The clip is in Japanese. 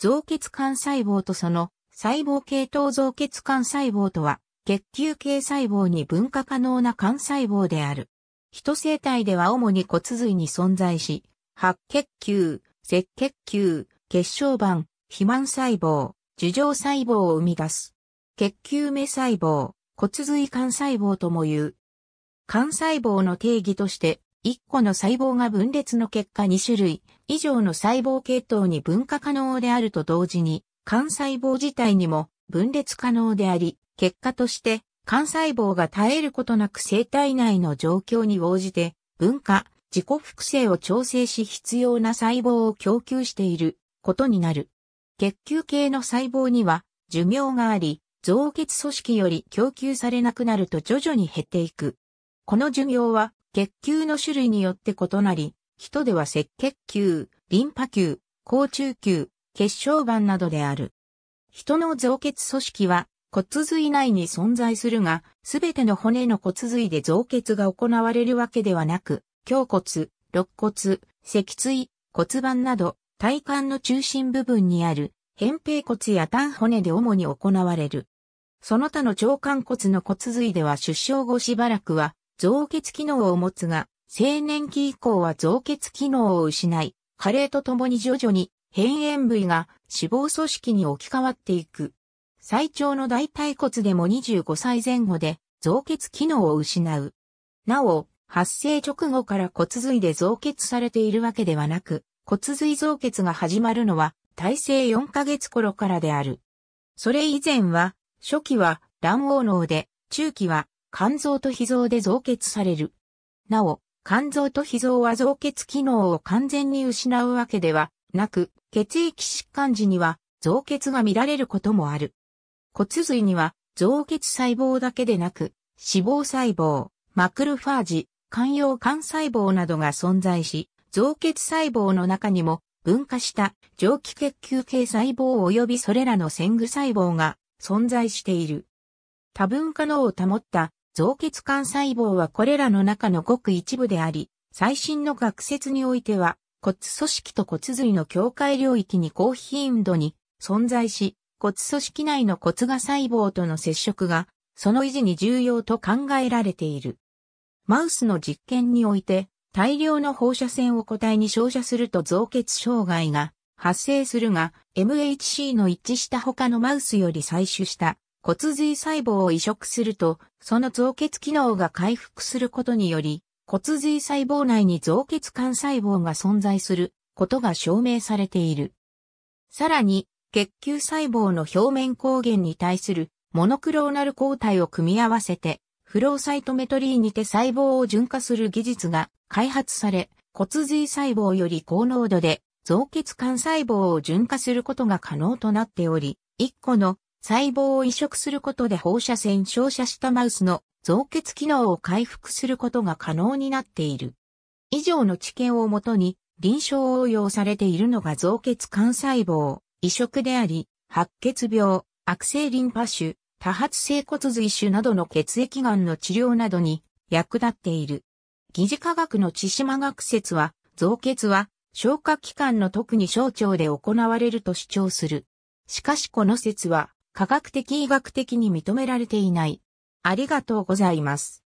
造血幹細胞とその細胞系統造血幹細胞とは、血球系細胞に分化可能な幹細胞である。人生体では主に骨髄に存在し、白血球、赤血球、血小板、肥満細胞、樹状細胞を生み出す。血球目細胞、骨髄幹細胞とも言う。幹細胞の定義として、1個の細胞が分裂の結果2種類、以上の細胞系統に分化可能であると同時に、肝細胞自体にも分裂可能であり、結果として、肝細胞が耐えることなく生体内の状況に応じて、分化、自己複製を調整し必要な細胞を供給していることになる。血球系の細胞には寿命があり、造血組織より供給されなくなると徐々に減っていく。この寿命は血球の種類によって異なり、人では赤血球、リンパ球、甲中球、血小板などである。人の造血組織は骨髄内に存在するが、すべての骨の骨髄で造血が行われるわけではなく、胸骨、肋骨、脊椎、骨盤など、体幹の中心部分にある、扁平骨や単骨で主に行われる。その他の腸管骨の骨髄では出生後しばらくは、造血機能を持つが、青年期以降は増血機能を失い、加齢とともに徐々に変炎部位が脂肪組織に置き換わっていく。最長の大腿骨でも25歳前後で増血機能を失う。なお、発生直後から骨髄で増血されているわけではなく、骨髄増血が始まるのは体制4ヶ月頃からである。それ以前は、初期は卵黄脳で、中期は肝臓と脾臓で増血される。なお、肝臓と脾臓は造血機能を完全に失うわけではなく、血液疾患時には造血が見られることもある。骨髄には造血細胞だけでなく、脂肪細胞、マクルファージ、肝葉肝細胞などが存在し、造血細胞の中にも分化した上気血球系細胞及びそれらの線具細胞が存在している。多分化能を保った造血幹細胞はこれらの中のごく一部であり、最新の学説においては、骨組織と骨髄の境界領域に高頻度に存在し、骨組織内の骨が細胞との接触が、その維持に重要と考えられている。マウスの実験において、大量の放射線を個体に照射すると造血障害が発生するが、MHC の一致した他のマウスより採取した骨髄細胞を移植すると、その造血機能が回復することにより、骨髄細胞内に造血幹細胞が存在することが証明されている。さらに、血球細胞の表面抗原に対するモノクローナル抗体を組み合わせて、フローサイトメトリーにて細胞を純化する技術が開発され、骨髄細胞より高濃度で造血幹細胞を純化することが可能となっており、1個の細胞を移植することで放射線照射したマウスの造血機能を回復することが可能になっている。以上の知見をもとに臨床応用されているのが造血幹細胞、移植であり、白血病、悪性リンパ腫、多発性骨髄腫などの血液がんの治療などに役立っている。疑似科学の千島学説は、造血は消化器官の特に小腸で行われると主張する。しかしこの説は科学的医学的に認められていない。ありがとうございます。